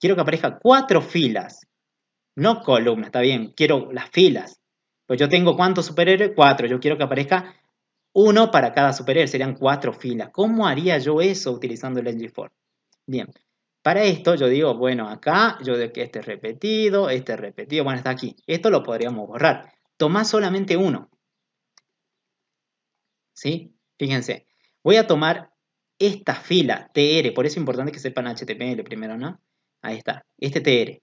quiero que aparezca cuatro filas, no columnas, está bien, quiero las filas. Pues yo tengo cuántos superhéroes? Cuatro. Yo quiero que aparezca uno para cada superhéroe, serían cuatro filas. ¿Cómo haría yo eso utilizando el ng Bien, para esto yo digo, bueno, acá yo de que este repetido, este repetido, bueno, está aquí. Esto lo podríamos borrar. Tomá solamente uno. ¿Sí? Fíjense, voy a tomar esta fila TR, por eso es importante que sepan HTML primero, ¿no? Ahí está, este TR.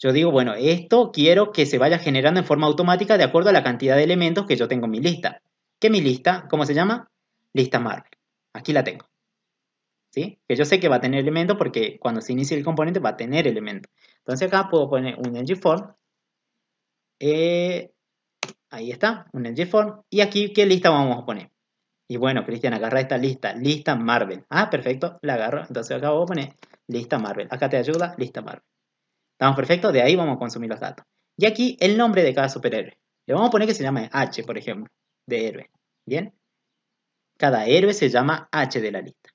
Yo digo, bueno, esto quiero que se vaya generando en forma automática de acuerdo a la cantidad de elementos que yo tengo en mi lista. ¿Qué mi lista? ¿Cómo se llama? Lista Marvel. Aquí la tengo. ¿Sí? Que yo sé que va a tener elementos porque cuando se inicie el componente va a tener elementos. Entonces acá puedo poner un ng-form. Eh, ahí está, un ng-form. Y aquí, ¿qué lista vamos a poner? Y bueno, Cristian, agarra esta lista, lista Marvel. Ah, perfecto, la agarro. Entonces acá voy a poner lista Marvel. Acá te ayuda, lista Marvel. ¿Estamos perfectos? De ahí vamos a consumir los datos. Y aquí el nombre de cada superhéroe. Le vamos a poner que se llama H, por ejemplo, de héroe. ¿Bien? Cada héroe se llama H de la lista.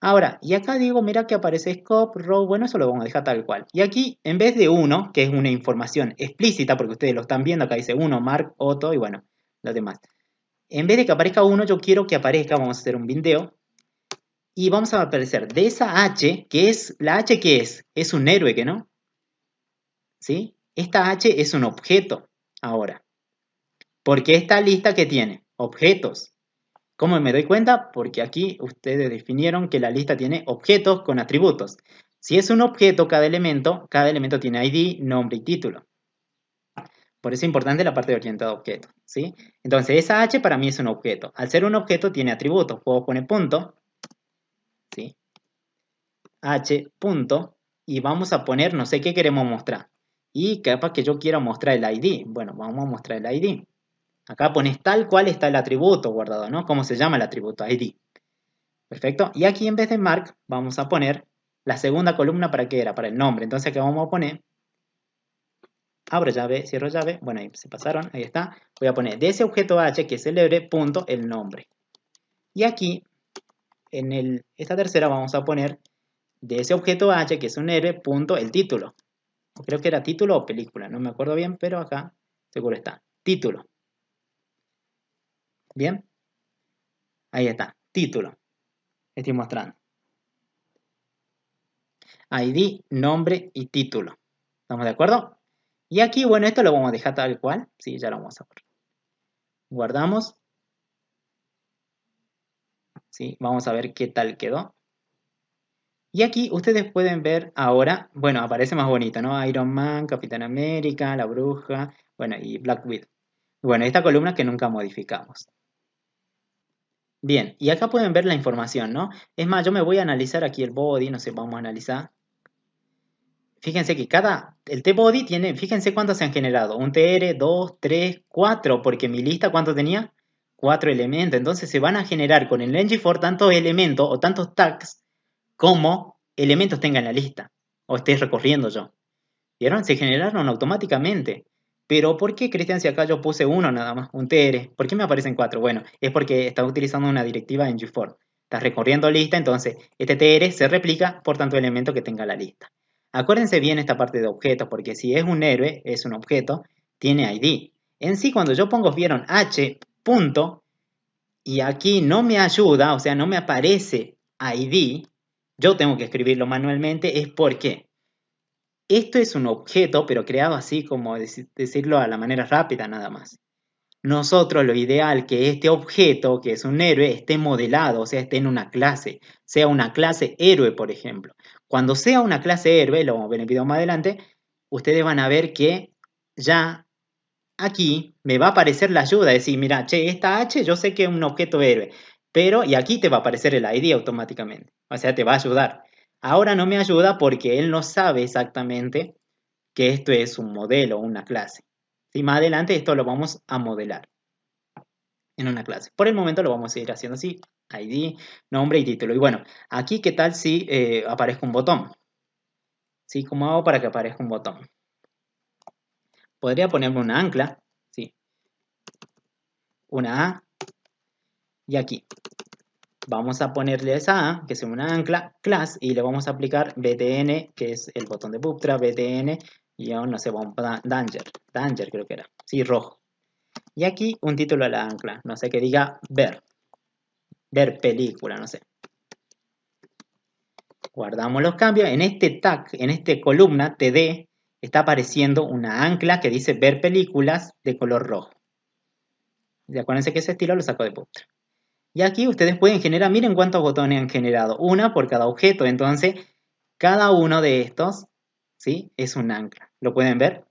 Ahora, y acá digo, mira que aparece Scope, Row, bueno, eso lo vamos a dejar tal cual. Y aquí, en vez de 1, que es una información explícita, porque ustedes lo están viendo, acá dice 1, Mark, Otto y bueno, los demás. En vez de que aparezca 1, yo quiero que aparezca, vamos a hacer un bindeo, y vamos a aparecer de esa H, que es, ¿la H que es? Es un héroe, ¿que no? ¿Sí? Esta H es un objeto ahora, porque esta lista que tiene, objetos. ¿Cómo me doy cuenta? Porque aquí ustedes definieron que la lista tiene objetos con atributos. Si es un objeto, cada elemento, cada elemento tiene ID, nombre y título. Por eso es importante la parte de orientado a objetos, ¿sí? Entonces, esa H para mí es un objeto. Al ser un objeto, tiene atributos. Puedo poner punto, h punto y vamos a poner no sé qué queremos mostrar. Y capaz que yo quiera mostrar el ID. Bueno, vamos a mostrar el ID. Acá pones tal cual está el atributo guardado, ¿no? ¿Cómo se llama el atributo? ID. Perfecto. Y aquí en vez de mark vamos a poner la segunda columna para qué era, para el nombre. Entonces acá vamos a poner, abro llave, cierro llave. Bueno, ahí se pasaron, ahí está. Voy a poner de ese objeto h que celebre punto el nombre. Y aquí, en el, esta tercera vamos a poner de ese objeto H, que es un R, punto el título. Creo que era título o película, no me acuerdo bien, pero acá seguro está. Título. Bien. Ahí está, título. Estoy mostrando. ID, nombre y título. ¿Estamos de acuerdo? Y aquí, bueno, esto lo vamos a dejar tal cual. Sí, ya lo vamos a guardar Guardamos. Sí, vamos a ver qué tal quedó. Y aquí ustedes pueden ver ahora, bueno, aparece más bonito, ¿no? Iron Man, Capitán América, La Bruja, bueno, y Black Widow. Bueno, esta columna que nunca modificamos. Bien, y acá pueden ver la información, ¿no? Es más, yo me voy a analizar aquí el body, no sé, vamos a analizar. Fíjense que cada, el T-body tiene, fíjense cuántos se han generado. Un TR, dos, tres, cuatro, porque mi lista, ¿cuánto tenía? Cuatro elementos. Entonces se van a generar con el ng4 tantos elementos o tantos tags como elementos tenga en la lista o estés recorriendo yo. ¿Vieron? Se generaron automáticamente. Pero ¿por qué, Cristian, si acá yo puse uno nada más, un TR? ¿Por qué me aparecen cuatro? Bueno, es porque está utilizando una directiva en G4. Estás recorriendo lista, entonces este TR se replica por tanto elemento que tenga la lista. Acuérdense bien esta parte de objetos, porque si es un héroe, es un objeto, tiene ID. En sí, cuando yo pongo, vieron, H, punto, y aquí no me ayuda, o sea, no me aparece ID, yo tengo que escribirlo manualmente, es porque esto es un objeto, pero creado así como decirlo a la manera rápida nada más. Nosotros lo ideal que este objeto, que es un héroe, esté modelado, o sea, esté en una clase, sea una clase héroe, por ejemplo. Cuando sea una clase héroe, lo vamos a ver en el video más adelante, ustedes van a ver que ya aquí me va a aparecer la ayuda, decir, mira, che, esta H yo sé que es un objeto héroe, pero, y aquí te va a aparecer el ID automáticamente, o sea, te va a ayudar. Ahora no me ayuda porque él no sabe exactamente que esto es un modelo, una clase. Y más adelante esto lo vamos a modelar en una clase. Por el momento lo vamos a ir haciendo así, ID, nombre y título. Y bueno, aquí qué tal si eh, aparezca un botón. ¿Sí? ¿Cómo hago para que aparezca un botón? Podría ponerme una ancla, ¿sí? Una A, y aquí. Vamos a esa a, que es una ancla, class, y le vamos a aplicar btn, que es el botón de bootstrap, btn, y yo no sé, danger, danger creo que era, sí, rojo. Y aquí un título a la ancla, no sé, que diga ver, ver película, no sé. Guardamos los cambios. En este tag, en esta columna TD, está apareciendo una ancla que dice ver películas de color rojo. Y acuérdense que ese estilo lo saco de Bootstrap. Y aquí ustedes pueden generar, miren cuántos botones han generado, una por cada objeto. Entonces, cada uno de estos ¿sí? es un ancla. ¿Lo pueden ver?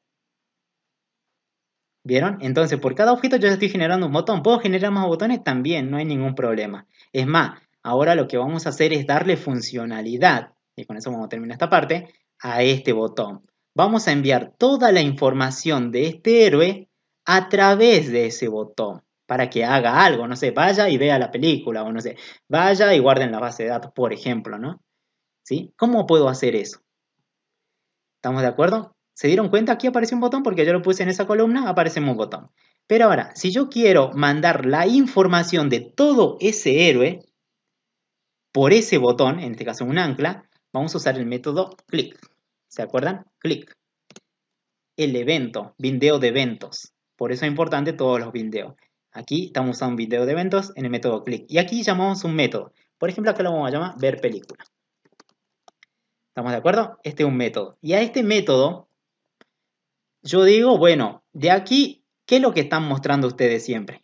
¿Vieron? Entonces, por cada objeto yo estoy generando un botón. ¿Puedo generar más botones? También, no hay ningún problema. Es más, ahora lo que vamos a hacer es darle funcionalidad, y con eso vamos a terminar esta parte, a este botón. Vamos a enviar toda la información de este héroe a través de ese botón para que haga algo, no sé, vaya y vea la película, o no sé, vaya y guarden la base de datos, por ejemplo, ¿no? ¿Sí? ¿Cómo puedo hacer eso? ¿Estamos de acuerdo? ¿Se dieron cuenta? Aquí aparece un botón porque yo lo puse en esa columna, aparece un botón. Pero ahora, si yo quiero mandar la información de todo ese héroe por ese botón, en este caso un ancla, vamos a usar el método click. ¿Se acuerdan? Click. El evento, bindeo de eventos. Por eso es importante todos los bindeos. Aquí estamos usando un video de eventos en el método click. Y aquí llamamos un método. Por ejemplo, acá lo vamos a llamar ver película. ¿Estamos de acuerdo? Este es un método. Y a este método, yo digo, bueno, de aquí, ¿qué es lo que están mostrando ustedes siempre?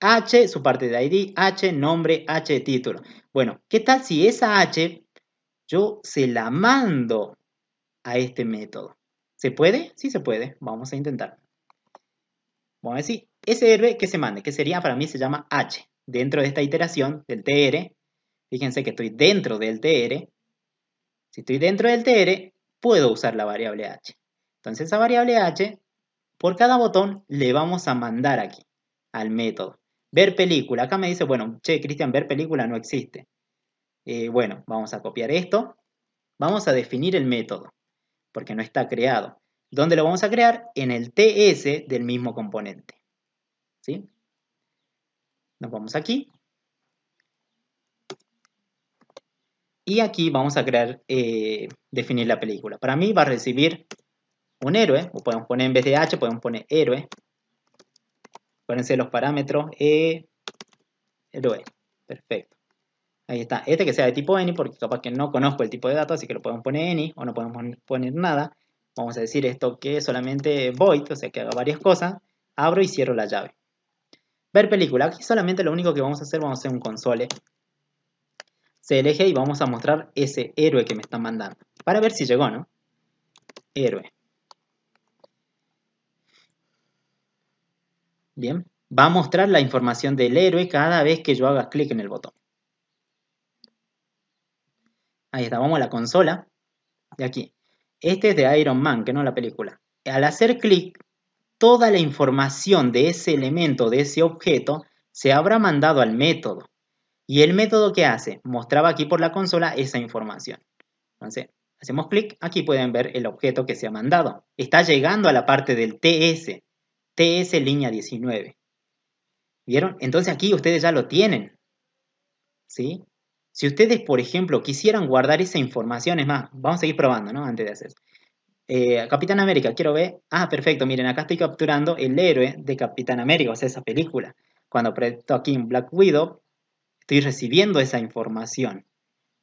H, su parte de ID, H, nombre, H, título. Bueno, ¿qué tal si esa H yo se la mando a este método? ¿Se puede? Sí se puede. Vamos a intentar. Vamos a decir, ese R que se mande, que sería para mí se llama H, dentro de esta iteración del TR, fíjense que estoy dentro del TR, si estoy dentro del TR, puedo usar la variable H. Entonces esa variable H, por cada botón, le vamos a mandar aquí, al método. Ver película, acá me dice, bueno, che, Cristian, ver película no existe. Eh, bueno, vamos a copiar esto. Vamos a definir el método, porque no está creado. ¿Dónde lo vamos a crear? En el TS del mismo componente. Nos vamos aquí. Y aquí vamos a crear, eh, definir la película. Para mí va a recibir un héroe, o podemos poner en vez de H, podemos poner héroe. Pónganse los parámetros, e, héroe, perfecto. Ahí está, este que sea de tipo n porque capaz que no conozco el tipo de datos, así que lo podemos poner any, o no podemos poner nada. Vamos a decir esto que solamente void, o sea que haga varias cosas, abro y cierro la llave. Ver película. Aquí solamente lo único que vamos a hacer, vamos a hacer un console. Se y vamos a mostrar ese héroe que me están mandando. Para ver si llegó, ¿no? Héroe. Bien. Va a mostrar la información del héroe cada vez que yo haga clic en el botón. Ahí está, vamos a la consola. De aquí. Este es de Iron Man, que no la película. Al hacer clic, toda la información de ese elemento, de ese objeto, se habrá mandado al método. Y el método que hace, mostraba aquí por la consola esa información. Entonces, hacemos clic, aquí pueden ver el objeto que se ha mandado. Está llegando a la parte del TS, TS línea 19. ¿Vieron? Entonces aquí ustedes ya lo tienen. Si ustedes, por ejemplo, quisieran guardar esa información, es más, vamos a seguir probando, ¿no? Antes de hacer. Eh, Capitán América, quiero ver. Ah, perfecto, miren, acá estoy capturando el héroe de Capitán América, o sea, esa película. Cuando aprieto aquí en Black Widow, estoy recibiendo esa información.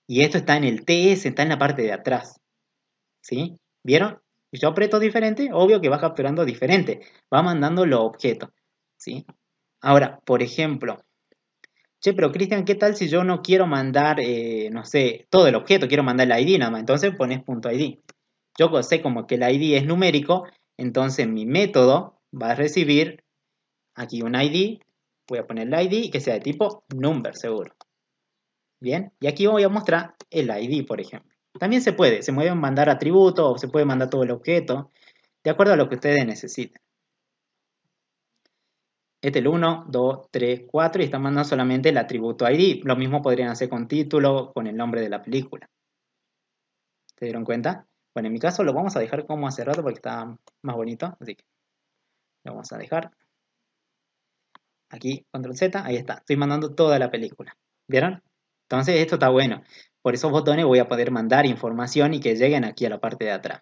Y esto está en el TS, está en la parte de atrás. ¿Sí? ¿Vieron? Yo aprieto diferente, obvio que va capturando diferente. Va mandando los objetos. ¿Sí? Ahora, por ejemplo, che, pero Cristian, ¿qué tal si yo no quiero mandar, eh, no sé, todo el objeto, quiero mandar el ID nada más? Entonces pones .id. Yo sé como que el ID es numérico, entonces mi método va a recibir aquí un ID, voy a poner el ID que sea de tipo number seguro. Bien, y aquí voy a mostrar el ID, por ejemplo. También se puede, se pueden mandar atributos o se puede mandar todo el objeto, de acuerdo a lo que ustedes necesiten. Este es el 1, 2, 3, 4 y está mandando solamente el atributo ID. Lo mismo podrían hacer con título, con el nombre de la película. ¿Se dieron cuenta? en mi caso lo vamos a dejar como hace rato porque está más bonito, así que lo vamos a dejar. Aquí, control Z, ahí está. Estoy mandando toda la película. ¿Vieron? Entonces esto está bueno. Por esos botones voy a poder mandar información y que lleguen aquí a la parte de atrás.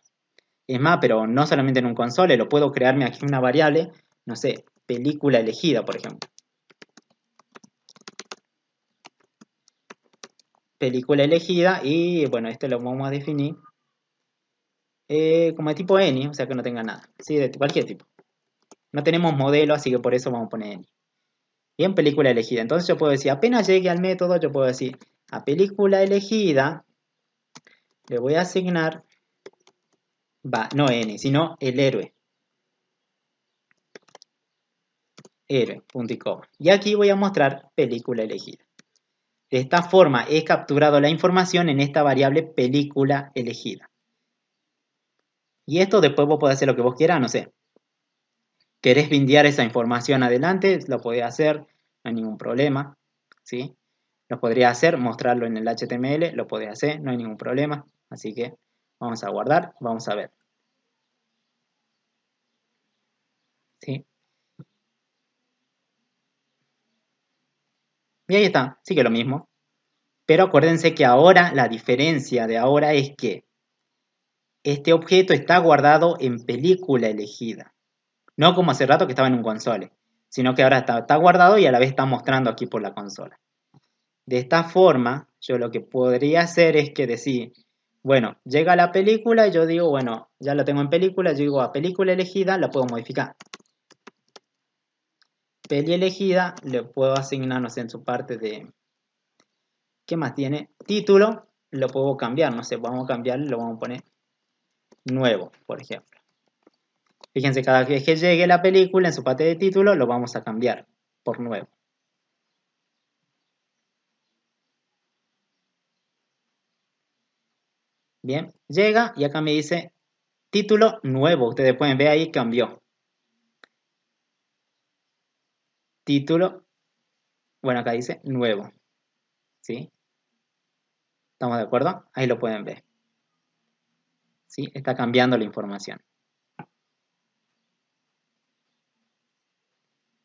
Es más, pero no solamente en un console, lo puedo crearme aquí una variable, no sé, película elegida, por ejemplo. Película elegida y bueno, esto lo vamos a definir eh, como de tipo n, o sea que no tenga nada, ¿sí? de cualquier tipo. No tenemos modelo, así que por eso vamos a poner n. Bien, película elegida. Entonces yo puedo decir, apenas llegue al método, yo puedo decir, a película elegida le voy a asignar, va, no n, sino el héroe. Héroe, punto y Y aquí voy a mostrar película elegida. De esta forma he capturado la información en esta variable película elegida. Y esto después vos podés hacer lo que vos quieras, no sé. Querés vindear esa información adelante, lo podés hacer, no hay ningún problema. ¿sí? Lo podría hacer, mostrarlo en el HTML, lo podés hacer, no hay ningún problema. Así que vamos a guardar, vamos a ver. ¿Sí? Y ahí está, sigue lo mismo. Pero acuérdense que ahora, la diferencia de ahora es que este objeto está guardado en película elegida. No como hace rato que estaba en un console, sino que ahora está, guardado y a la vez está mostrando aquí por la consola. De esta forma, yo lo que podría hacer es que decir, bueno, llega la película y yo digo, bueno, ya lo tengo en película, yo digo a ah, película elegida, la puedo modificar. Peli elegida, le puedo asignar, no sé, en su parte de... ¿Qué más tiene? Título, lo puedo cambiar, no sé, vamos a cambiarlo, lo vamos a poner nuevo, por ejemplo. Fíjense, cada vez que llegue la película en su parte de título lo vamos a cambiar por nuevo. Bien, llega y acá me dice título nuevo. Ustedes pueden ver ahí cambió. Título, bueno acá dice nuevo. ¿Sí? ¿Estamos de acuerdo? Ahí lo pueden ver. Está cambiando la información.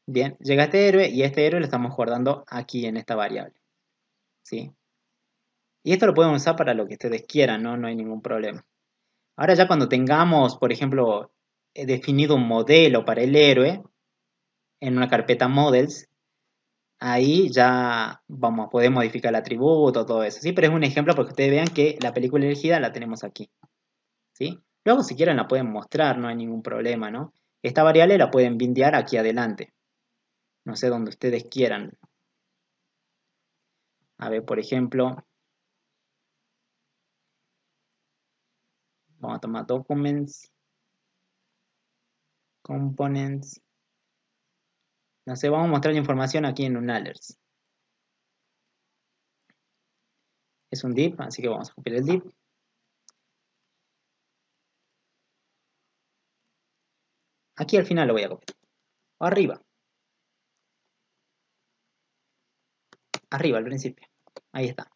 Bien, llega este héroe y este héroe lo estamos guardando aquí en esta variable. ¿sí? Y esto lo podemos usar para lo que ustedes quieran, ¿no? hay ningún problema. Ahora ya cuando tengamos, por ejemplo, definido un modelo para el héroe en una carpeta models, ahí ya vamos a poder modificar el atributo, todo eso. Sí, pero es un ejemplo porque ustedes vean que la película elegida la tenemos aquí. Luego si quieren la pueden mostrar, no hay ningún problema, ¿no? Esta variable la pueden bindear aquí adelante. No sé, donde ustedes quieran. A ver, por ejemplo, vamos a tomar documents, components, no sé, vamos a mostrar la información aquí en un alert. Es un div, así que vamos a copiar el div. Aquí al final lo voy a copiar. Arriba. Arriba, al principio. Ahí está.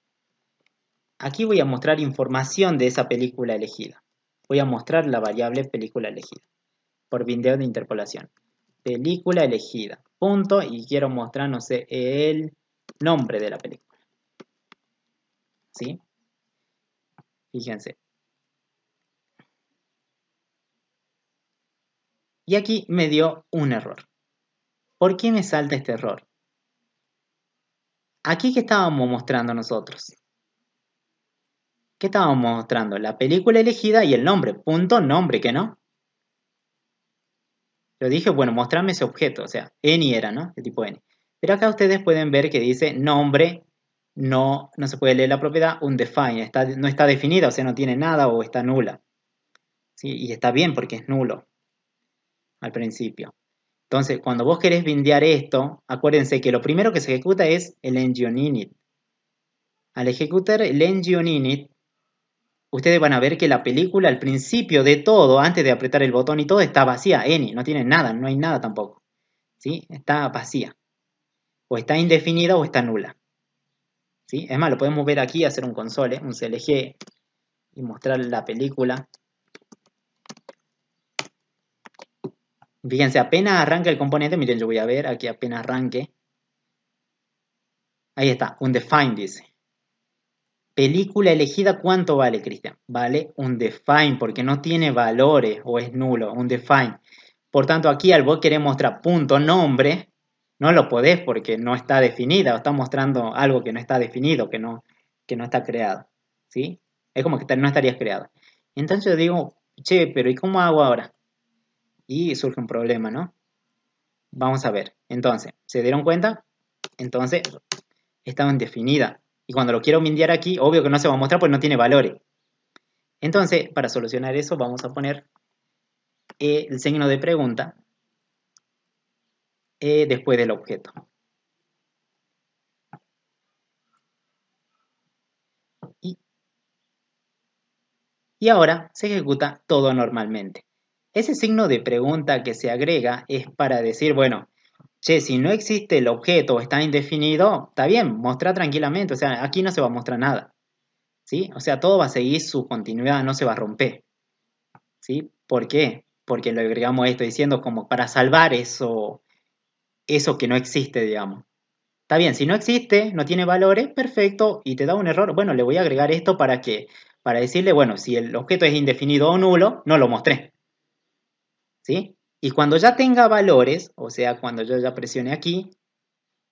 Aquí voy a mostrar información de esa película elegida. Voy a mostrar la variable película elegida. Por video de interpolación. Película elegida. Punto. Y quiero mostrar, no sé, el nombre de la película. ¿Sí? Fíjense. Y aquí me dio un error. ¿Por qué me salta este error? Aquí qué estábamos mostrando nosotros. ¿Qué estábamos mostrando? La película elegida y el nombre. Punto nombre, que no. Lo dije, bueno, mostrame ese objeto, o sea, N era, ¿no? De tipo N. Pero acá ustedes pueden ver que dice nombre, no, no se puede leer la propiedad, undefined, está, no está definida, o sea, no tiene nada o está nula. Y está bien porque es nulo al principio. Entonces, cuando vos querés bindear esto, acuérdense que lo primero que se ejecuta es el engine init. Al ejecutar el engine init, ustedes van a ver que la película al principio de todo, antes de apretar el botón y todo, está vacía, N, no tiene nada, no hay nada tampoco. ¿Sí? Está vacía. O está indefinida o está nula. ¿Sí? Es más, lo podemos ver aquí, hacer un console, un CLG y mostrar la película Fíjense, apenas arranca el componente, miren, yo voy a ver aquí apenas arranque. Ahí está, un define dice. Película elegida, ¿cuánto vale, Cristian? Vale un define, porque no tiene valores o es nulo, un define. Por tanto, aquí al vos querés mostrar punto nombre, no lo podés porque no está definida, o está mostrando algo que no está definido, que no, que no está creado. ¿sí? Es como que no estarías creado. Entonces yo digo, che, pero ¿y cómo hago ahora? y surge un problema, ¿no? Vamos a ver. Entonces, ¿se dieron cuenta? Entonces, estaba indefinida. Y cuando lo quiero mindear aquí, obvio que no se va a mostrar porque no tiene valores. Entonces, para solucionar eso, vamos a poner eh, el signo de pregunta eh, después del objeto. y ahora se ejecuta todo normalmente. Ese signo de pregunta que se agrega es para decir, bueno, che, si no existe el objeto, está indefinido, está bien, mostrar tranquilamente, o sea, aquí no se va a mostrar nada. ¿Sí? O sea, todo va a seguir su continuidad, no se va a romper. ¿Sí? ¿Por qué? Porque lo agregamos esto diciendo como para salvar eso, eso que no existe, digamos. Está bien, si no existe, no tiene valores, perfecto, y te da un error, bueno, le voy a agregar esto para que, para decirle, bueno, si el objeto es indefinido o nulo, no lo mostré. Y cuando ya tenga valores, o sea, cuando yo ya presione aquí,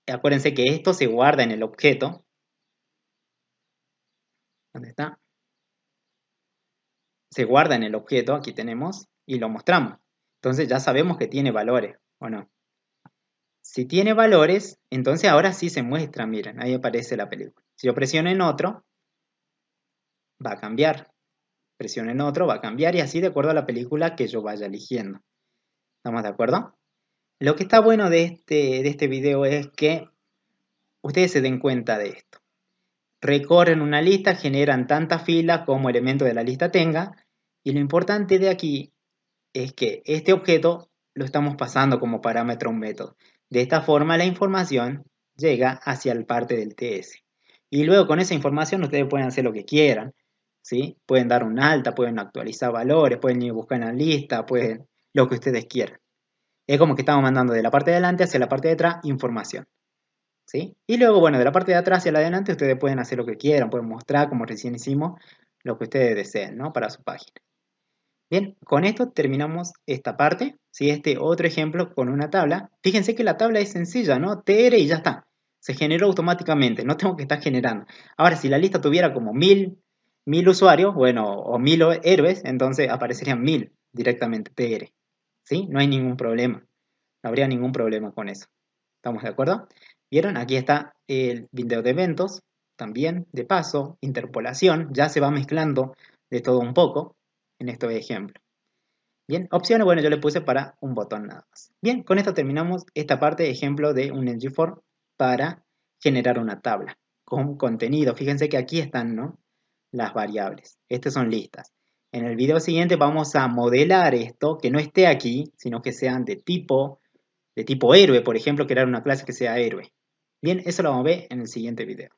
acuérdense que esto se guarda en el objeto. ¿Dónde está? Se guarda en el objeto, aquí tenemos, y lo mostramos. Entonces ya sabemos que tiene valores, ¿o no? Si tiene valores, entonces ahora sí se muestra, miren, ahí aparece la película. Si yo presiono en otro, va a cambiar. Presionen en otro, va a cambiar y así de acuerdo a la película que yo vaya eligiendo. ¿Estamos de acuerdo? Lo que está bueno de este, de este video es que ustedes se den cuenta de esto. Recorren una lista, generan tanta fila como elemento de la lista tenga y lo importante de aquí es que este objeto lo estamos pasando como parámetro a un método. De esta forma la información llega hacia el parte del TS. Y luego con esa información ustedes pueden hacer lo que quieran. ¿sí? Pueden dar un alta, pueden actualizar valores, pueden ir buscar en la lista, pueden lo que ustedes quieran. Es como que estamos mandando de la parte de adelante hacia la parte de atrás información. ¿sí? Y luego, bueno, de la parte de atrás hacia la de adelante ustedes pueden hacer lo que quieran, pueden mostrar, como recién hicimos, lo que ustedes deseen ¿no? para su página. Bien, con esto terminamos esta parte. ¿sí? Este otro ejemplo con una tabla. Fíjense que la tabla es sencilla, ¿no? TR y ya está. Se generó automáticamente, no tengo que estar generando. Ahora, si la lista tuviera como mil mil usuarios, bueno, o mil héroes, entonces aparecerían mil directamente, TR. ¿Sí? No hay ningún problema. No habría ningún problema con eso. ¿Estamos de acuerdo? ¿Vieron? Aquí está el video de eventos, también de paso, interpolación, ya se va mezclando de todo un poco en estos ejemplos. Bien, opciones, bueno, yo le puse para un botón nada más. Bien, con esto terminamos esta parte de ejemplo de un ng para generar una tabla con contenido. Fíjense que aquí están, ¿no? las variables. Estas son listas. En el video siguiente vamos a modelar esto, que no esté aquí, sino que sean de tipo, de tipo héroe, por ejemplo, crear una clase que sea héroe. Bien, eso lo vamos a ver en el siguiente video.